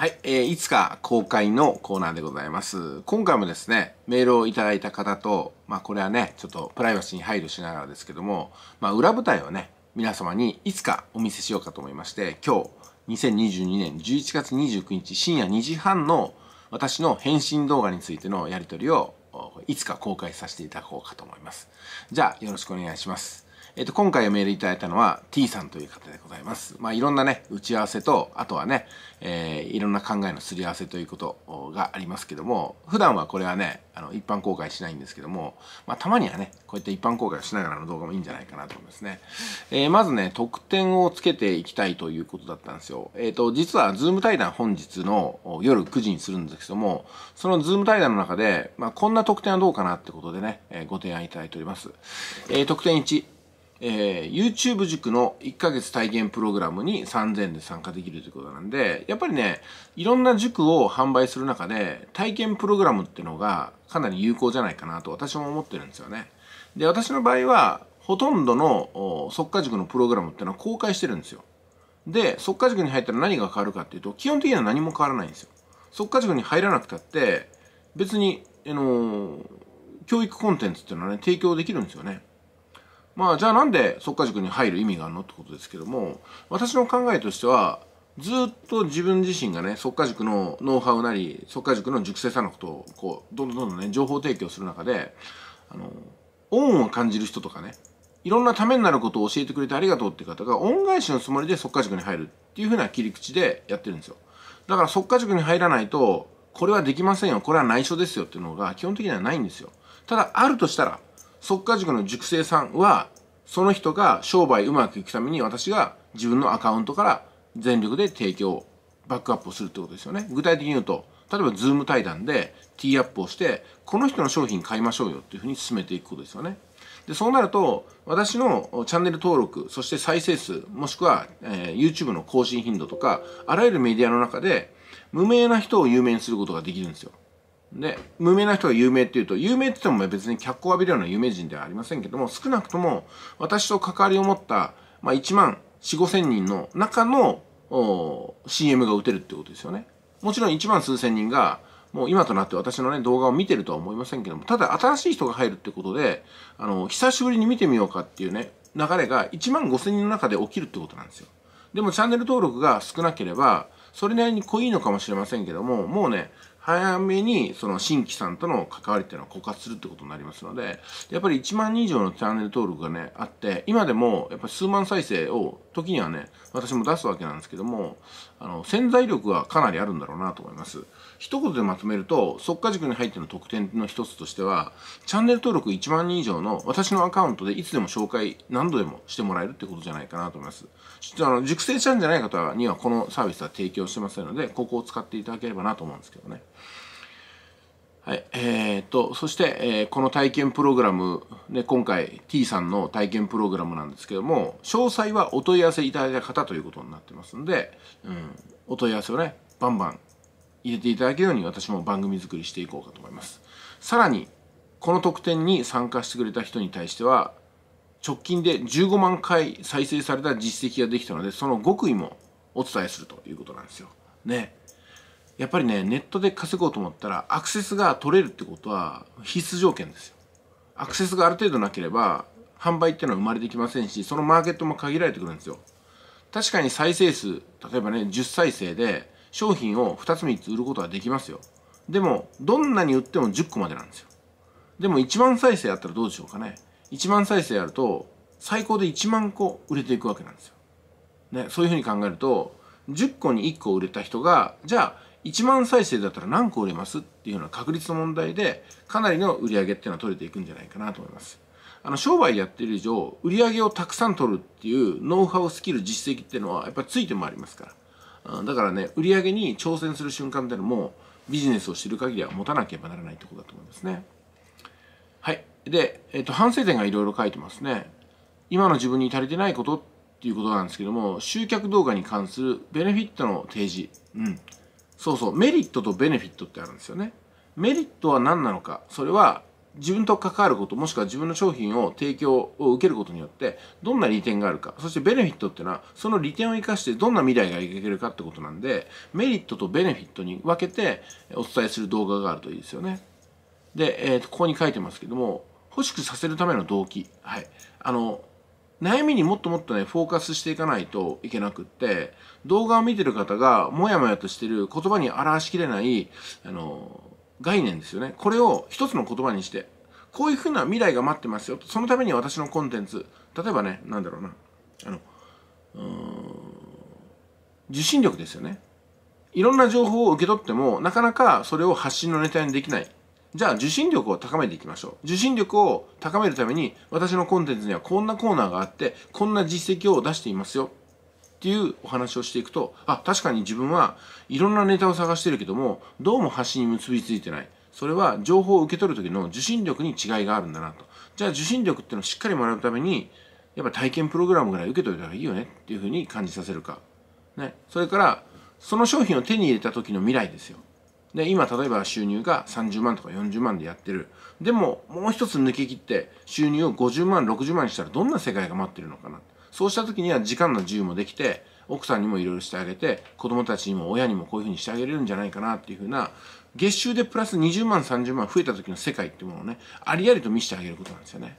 はい、えー、いつか公開のコーナーでございます。今回もですね、メールをいただいた方と、まあこれはね、ちょっとプライバシーに配慮しながらですけども、まあ裏舞台をね、皆様にいつかお見せしようかと思いまして、今日、2022年11月29日深夜2時半の私の返信動画についてのやりとりをいつか公開させていただこうかと思います。じゃあ、よろしくお願いします。えっ、ー、と、今回おメールいただいたのは T さんという方でございます。まあ、いろんなね、打ち合わせと、あとはね、えー、いろんな考えのすり合わせということがありますけども、普段はこれはね、あの、一般公開しないんですけども、まあ、たまにはね、こうやって一般公開をしながらの動画もいいんじゃないかなと思いますね。えー、まずね、特典をつけていきたいということだったんですよ。えっ、ー、と、実は、ズーム対談本日の夜9時にするんですけども、そのズーム対談の中で、まあ、こんな特典はどうかなってことでね、えー、ご提案いただいております。えー、特典1、えー、YouTube 塾の1ヶ月体験プログラムに3000で参加できるということなんで、やっぱりね、いろんな塾を販売する中で、体験プログラムっていうのがかなり有効じゃないかなと私も思ってるんですよね。で、私の場合は、ほとんどの即価塾のプログラムっていうのは公開してるんですよ。で、即価塾に入ったら何が変わるかっていうと、基本的には何も変わらないんですよ。即価塾に入らなくたって、別に、あのー、教育コンテンツっていうのはね、提供できるんですよね。まあじゃあなんで即価塾に入る意味があるのってことですけども私の考えとしてはずっと自分自身がね即価塾のノウハウなり即価塾の塾生さんのことをこうどんどんどんどんね情報提供する中であの恩を感じる人とかねいろんなためになることを教えてくれてありがとうって方が恩返しのつもりで即価塾に入るっていうふうな切り口でやってるんですよだから即価塾に入らないとこれはできませんよこれは内緒ですよっていうのが基本的にはないんですよただあるとしたら即果塾の塾生さんは、その人が商売うまくいくために私が自分のアカウントから全力で提供、バックアップをするってことですよね。具体的に言うと、例えばズーム対談でティーアップをして、この人の商品買いましょうよっていうふうに進めていくことですよね。で、そうなると、私のチャンネル登録、そして再生数、もしくは、えー、YouTube の更新頻度とか、あらゆるメディアの中で、無名な人を有名にすることができるんですよ。で無名な人が有名っていうと有名って言っても別に脚光を浴びるような有名人ではありませんけども少なくとも私と関わりを持った、まあ、1万4 5千人の中の CM が打てるってことですよねもちろん1万数千人がもう今となって私のね動画を見てるとは思いませんけどもただ新しい人が入るってことであの久しぶりに見てみようかっていうね流れが1万5千人の中で起きるってことなんですよでもチャンネル登録が少なければそれなりに濃いのかもしれませんけどももうね早めにその新規さんとの関わりっていうのは枯渇するってことになりますので、やっぱり1万人以上のチャンネル登録がね、あって、今でもやっぱり数万再生を時にはね、私も出すわけなんですけども、あの、潜在力はかなりあるんだろうなと思います。一言でまとめると、即果塾に入っての特典の一つとしては、チャンネル登録1万人以上の私のアカウントでいつでも紹介何度でもしてもらえるってことじゃないかなと思います。ちょっとあの、熟成したんじゃない方にはこのサービスは提供してませんので、ここを使っていただければなと思うんですけどね。はい、えーと、とそして、えー、この体験プログラム、ね、今回 T さんの体験プログラムなんですけども詳細はお問い合わせいただいた方ということになってますんで、うん、お問い合わせをねバンバン入れていただけるように私も番組作りしていこうかと思いますさらにこの特典に参加してくれた人に対しては直近で15万回再生された実績ができたのでその極意もお伝えするということなんですよねやっぱりねネットで稼ごうと思ったらアクセスが取れるってことは必須条件ですよアクセスがある程度なければ販売っていうのは生まれてきませんしそのマーケットも限られてくるんですよ確かに再生数例えばね10再生で商品を2つ3つ売ることはできますよでもどんなに売っても10個までなんですよでも1万再生あったらどうでしょうかね1万再生あると最高で1万個売れていくわけなんですよ、ね、そういうふうに考えると10個に1個売れた人がじゃあ1万再生だったら何個売れますっていうのは確率の問題で、かなりの売り上げっていうのは取れていくんじゃないかなと思います。あの、商売やってる以上、売り上げをたくさん取るっていうノウハウ、スキル、実績っていうのはやっぱりついてもありますから。だからね、売り上げに挑戦する瞬間っていうのも、ビジネスを知る限りは持たなければならないとこだと思いますね。はい。で、えっ、と、反省点がいろいろ書いてますね。今の自分に足りてないことっていうことなんですけども、集客動画に関するベネフィットの提示。うん。そうそうメリットとベネフィットってあるんですよねメリットは何なのかそれは自分と関わることもしくは自分の商品を提供を受けることによってどんな利点があるかそしてベネフィットっていうのはその利点を生かしてどんな未来が描けるかってことなんでメリットとベネフィットに分けてお伝えする動画があるといいですよねで、えー、とここに書いてますけども欲しくさせるための動機はいあの悩みにもっともっとね、フォーカスしていかないといけなくって、動画を見てる方がもやもやとしてる言葉に表しきれない、あの、概念ですよね。これを一つの言葉にして、こういうふうな未来が待ってますよと。そのために私のコンテンツ、例えばね、なんだろうな、あの、うん、受信力ですよね。いろんな情報を受け取っても、なかなかそれを発信のネタにできない。じゃあ受信力を高めていきましょう。受信力を高めるために私のコンテンツにはこんなコーナーがあってこんな実績を出していますよっていうお話をしていくとあ確かに自分はいろんなネタを探してるけどもどうも端に結びついてない。それは情報を受け取る時の受信力に違いがあるんだなと。じゃあ受信力っていうのをしっかり学ぶためにやっぱ体験プログラムぐらい受け取れたらいいよねっていうふうに感じさせるか。ね。それからその商品を手に入れた時の未来ですよ。で今例えば収入が30万とか40万でやってるでももう一つ抜け切って収入を50万60万にしたらどんな世界が待ってるのかなそうした時には時間の自由もできて奥さんにもいろいろしてあげて子供たちにも親にもこういうふうにしてあげれるんじゃないかなっていうふうな月収でプラス20万30万増えた時の世界っていうものをねありありと見せてあげることなんですよね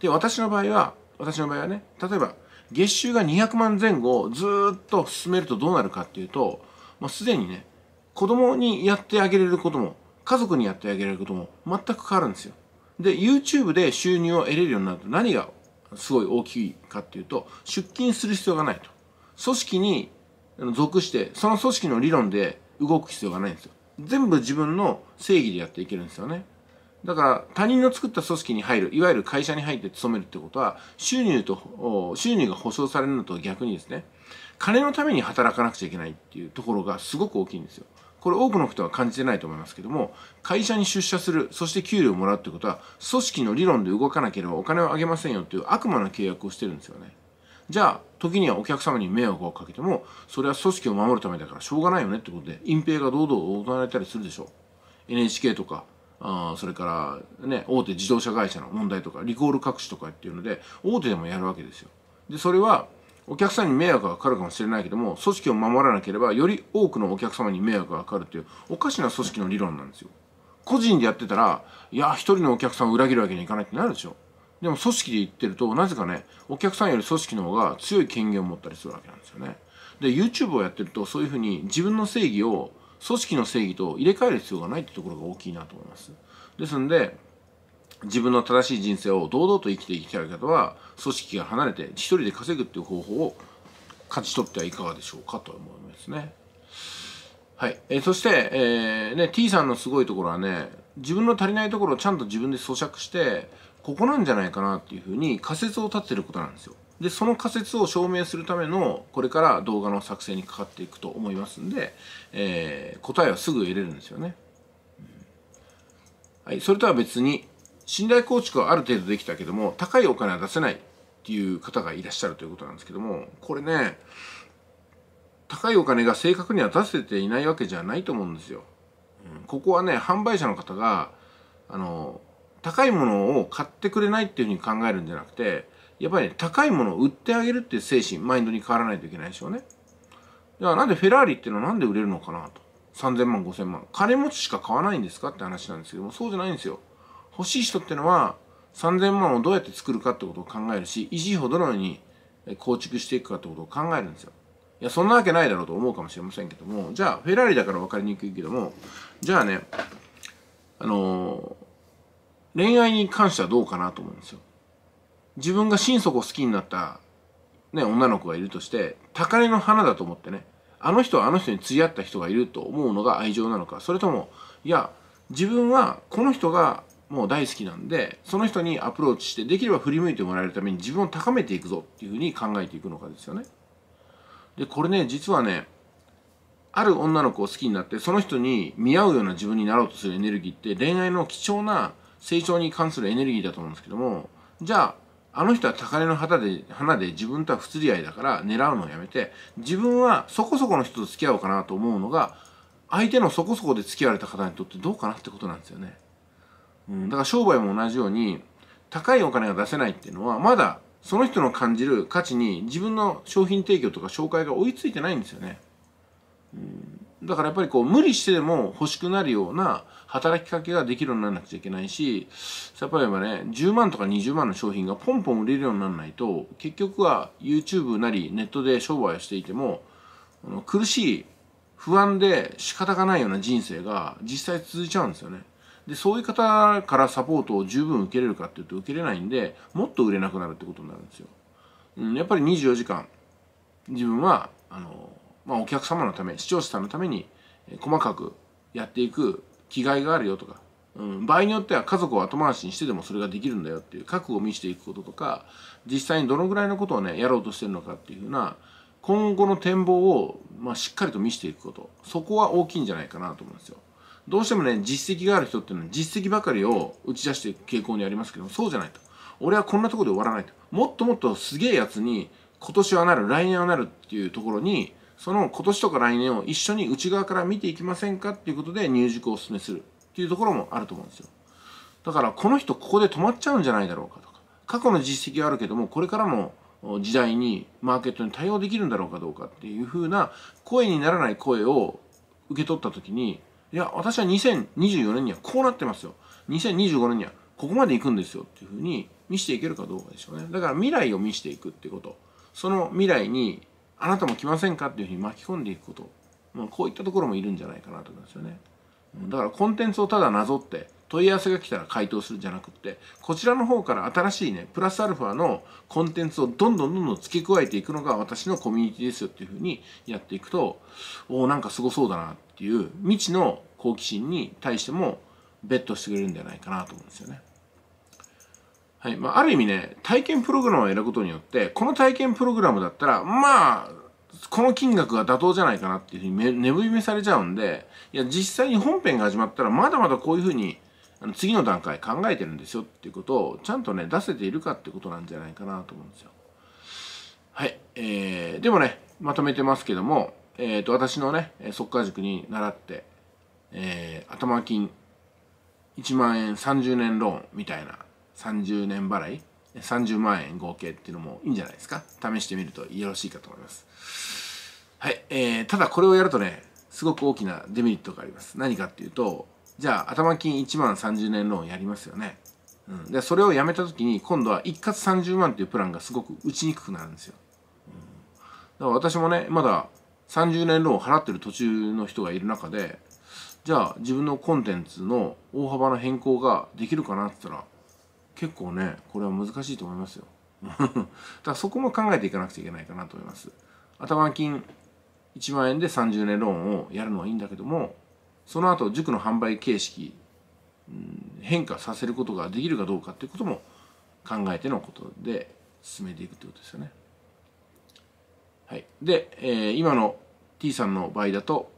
で私の場合は私の場合はね例えば月収が200万前後をずっと進めるとどうなるかっていうともうすでにね子供にやってあげれることも、家族にやってあげれることも全く変わるんですよ。で、YouTube で収入を得れるようになると何がすごい大きいかっていうと、出勤する必要がないと。組織に属して、その組織の理論で動く必要がないんですよ。全部自分の正義でやっていけるんですよね。だから他人の作った組織に入る、いわゆる会社に入って勤めるってことは、収入と、収入が保障されるのと逆にですね、金のために働かなくちゃいけないっていうところがすごく大きいんですよ。これ多くの人は感じてないと思いますけども、会社に出社する、そして給料をもらうってことは、組織の理論で動かなければお金をあげませんよっていう悪魔な契約をしてるんですよね。じゃあ、時にはお客様に迷惑をかけても、それは組織を守るためだからしょうがないよねってことで、隠蔽が堂々行われたりするでしょう。NHK とか、あそれからね、大手自動車会社の問題とか、リコール隠しとかっていうので、大手でもやるわけですよ。で、それはお客さんに迷惑がかかるかもしれないけども組織を守らなければより多くのお客様に迷惑がかかるというおかしな組織の理論なんですよ個人でやってたらいや一人のお客さんを裏切るわけにいかないってなるでしょでも組織で言ってるとなぜかねお客さんより組織の方が強い権限を持ったりするわけなんですよねで YouTube をやってるとそういうふうに自分の正義を組織の正義と入れ替える必要がないってところが大きいなと思いますですんで自分の正しい人生を堂々と生きていきたい方は組織が離れて一人で稼ぐっていう方法を勝ち取ってはいかがでしょうかと思いますね。はい、えー、そして、えー、ね、T さんのすごいところはね自分の足りないところをちゃんと自分で咀嚼してここなんじゃないかなっていうふうに仮説を立てることなんですよ。でその仮説を証明するためのこれから動画の作成にかかっていくと思いますんで、えー、答えはすぐ得れるんですよね。はい、それとは別に信頼構築はある程度できたけども高いお金は出せないっていう方がいらっしゃるということなんですけどもこれね高いお金が正確には出せていないわけじゃないと思うんですよ。ここはね販売者の方があの高いものを買ってくれないっていうふうに考えるんじゃなくてやっぱり、ね、高いものを売ってあげるっていう精神マインドに変わらないといけないでしょうね。じゃあなんでフェラーリっていうのはなんで売れるのかなと。3000万5000万。金持ちしか買わないんですかって話なんですけどもそうじゃないんですよ。欲しい人ってのは3000万をどうやって作るかってことを考えるし、維持費をどのように構築していくかってことを考えるんですよ。いや、そんなわけないだろうと思うかもしれませんけども、じゃあ、フェラーリだから分かりにくいけども、じゃあね、あのー、恋愛に関してはどうかなと思うんですよ。自分が心底好きになった、ね、女の子がいるとして、高嶺の花だと思ってね、あの人はあの人に釣り合った人がいると思うのが愛情なのか、それとも、いや、自分はこの人がもう大好きなんでその人にアプローチしてできれば振り向いてもらえるために自分を高めていくぞっていうふうに考えていくのかですよね。でこれね実はねある女の子を好きになってその人に見合うような自分になろうとするエネルギーって恋愛の貴重な成長に関するエネルギーだと思うんですけどもじゃああの人は高嶺の花で花で自分とは不釣り合いだから狙うのをやめて自分はそこそこの人と付き合おうかなと思うのが相手のそこそこで付き合われた方にとってどうかなってことなんですよね。うん、だから商売も同じように高いお金が出せないっていうのはまだその人の感じる価値に自分の商品提供とか紹介が追いついてないんですよね。うん、だからやっぱりこう無理してでも欲しくなるような働きかけができるようにならなくちゃいけないし、例えばね、10万とか20万の商品がポンポン売れるようにならないと、結局は YouTube なりネットで商売をしていても、苦しい、不安で仕方がないような人生が実際続いちゃうんですよね。でそういう方からサポートを十分受けれるかっていうと受けれないんでもっと売れなくなるってことになるんですよ、うん、やっぱり24時間自分はあの、まあ、お客様のため視聴者さんのために細かくやっていく気概があるよとか、うん、場合によっては家族を後回しにしてでもそれができるんだよっていう覚悟を見せていくこととか実際にどのぐらいのことをねやろうとしてるのかっていうふうな今後の展望を、まあ、しっかりと見せていくことそこは大きいんじゃないかなと思うんですよどうしてもね、実績がある人っていうのは実績ばかりを打ち出していく傾向にありますけども、そうじゃないと。俺はこんなとこで終わらないと。もっともっとすげえやつに、今年はなる、来年はなるっていうところに、その今年とか来年を一緒に内側から見ていきませんかっていうことで入塾をお勧めするっていうところもあると思うんですよ。だからこの人ここで止まっちゃうんじゃないだろうかとか、過去の実績はあるけども、これからの時代にマーケットに対応できるんだろうかどうかっていうふうな声にならない声を受け取った時にいや、私は2024年にはこうなってますよ。2025年にはここまで行くんですよっていうふうに見せていけるかどうかでしょうね。だから未来を見せていくってこと。その未来にあなたも来ませんかっていうふうに巻き込んでいくこと。まあ、こういったところもいるんじゃないかなと思いますよね。だからコンテンツをただなぞって、問い合わせが来たら回答するんじゃなくってこちらの方から新しいねプラスアルファのコンテンツをどんどんどんどん付け加えていくのが私のコミュニティですよっていうふうにやっていくとおおなんかすごそうだなっていう未知の好奇心に対してもベットしてくれるんじゃないかなと思うんですよね。はいまあ、ある意味ね体験プログラムを選ぶことによってこの体験プログラムだったらまあこの金額が妥当じゃないかなっていうふうに目踏みされちゃうんでいや実際に本編が始まったらまだまだこういうふうに次の段階考えてるんですよっていうことをちゃんとね出せているかってことなんじゃないかなと思うんですよ。はい。えー、でもね、まとめてますけども、えー、と、私のね、速稼塾に習って、えー、頭金1万円30年ローンみたいな30年払い30万円合計っていうのもいいんじゃないですか試してみるとよろしいかと思いますはい、えー、ただこれをやるとねすごく大きなデメリットがあります何かっていうとじゃあ頭金1万30年ローンやりますよね。うん、でそれをやめた時に今度は一括30万というプランがすごく打ちにくくなるんですよ。うん、だから私もねまだ30年ローン払ってる途中の人がいる中でじゃあ自分のコンテンツの大幅な変更ができるかなって言ったら結構ねこれは難しいと思いますよ。だからそこも考えていかなくちゃいけないかなと思います。頭金1万円で30年ローンをやるのはいいんだけどもその後塾の販売形式、うん、変化させることができるかどうかっていうことも考えてのことで進めていくということですよね。はい、で、えー、今の T さんの場合だと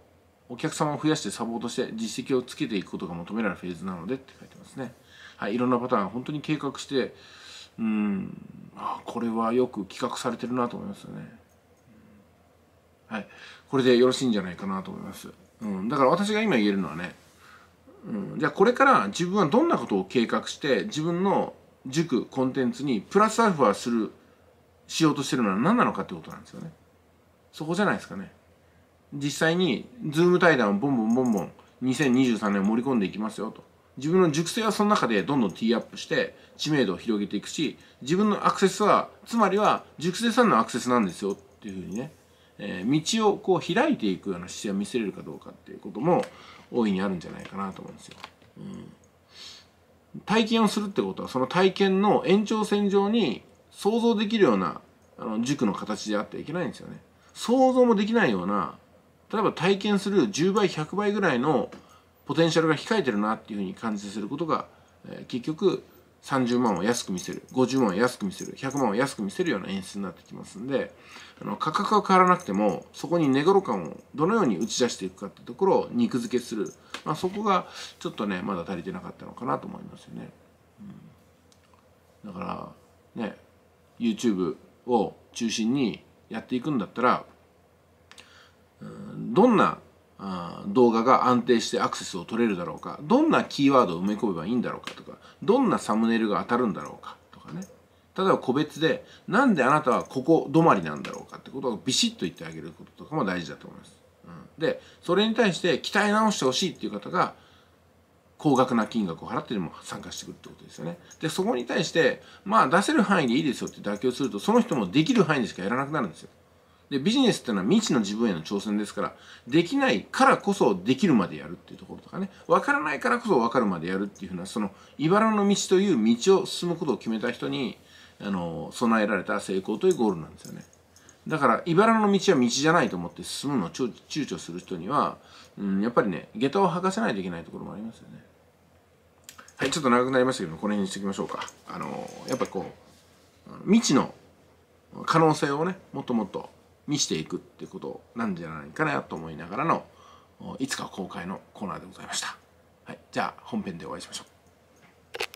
お客様を増やしてサポートして実績をつけていくことが求められるフェーズなのでって書いてますね。はい、いろんなパターン本当に計画してうんあこれはよく企画されてるなと思いますよね。はい、これでよろしいんじゃないかなと思います。うん、だから私が今言えるのはね、うん、じゃあこれから自分はどんなことを計画して自分の塾コンテンツにプラスアルファするしようとしてるのは何なのかってことなんですよねそこじゃないですかね実際にズーム対談をボンボンボンボン2023年盛り込んでいきますよと自分の熟成はその中でどんどんティーアップして知名度を広げていくし自分のアクセスはつまりは熟成さんのアクセスなんですよっていうふうにねえー、道をこう開いていくような姿勢を見せれるかどうかっていうことも大いにあるんじゃないかなと思うんですよ。うん、体験をするってことはその体験の延長線上に想像できるようなあの塾の形であってはいけないんですよね。想像もできないような例えば体験する10倍100倍ぐらいのポテンシャルが控えてるなっていうふうに感じすることが、えー、結局30万を安く見せる、50万を安く見せる、100万を安く見せるような演出になってきますんで、あの価格は変わらなくても、そこに値頃感をどのように打ち出していくかってところを肉付けする。まあ、そこがちょっとね、まだ足りてなかったのかなと思いますよね。うん、だから、ね、YouTube を中心にやっていくんだったら、うん、どんな動画が安定してアクセスを取れるだろうかどんなキーワードを埋め込めばいいんだろうかとかどんなサムネイルが当たるんだろうかとかね例えば個別でなんであなたはここ止まりなんだろうかってことをビシッと言ってあげることとかも大事だと思います。うん、でそれに対して鍛え直してほしいっていう方が高額な金額を払ってでも参加してくるってことですよね。で、そこに対して、まあ出せる範囲でいいですよって妥協すると、その人もできる範囲でしかやらなくなるんですよ。で、ビジネスっていうのは未知の自分への挑戦ですから、できないからこそできるまでやるっていうところとかね、わからないからこそわかるまでやるっていうふうな、その、茨の道という道を進むことを決めた人に、あの、備えられた成功というゴールなんですよね。だから、茨の道は道じゃないと思って進むのを躊躇する人には、うん、やっぱりね、下駄を履かせないといけないところもありますよね。はい、ちょっと長くなりましたけど、この辺にしておきましょうか。あの、やっぱこう、未知の可能性をね、もっともっと見していくっていうことなんじゃないかなと思いながらのいつか公開のコーナーでございました。はい、じゃあ本編でお会いしましょう。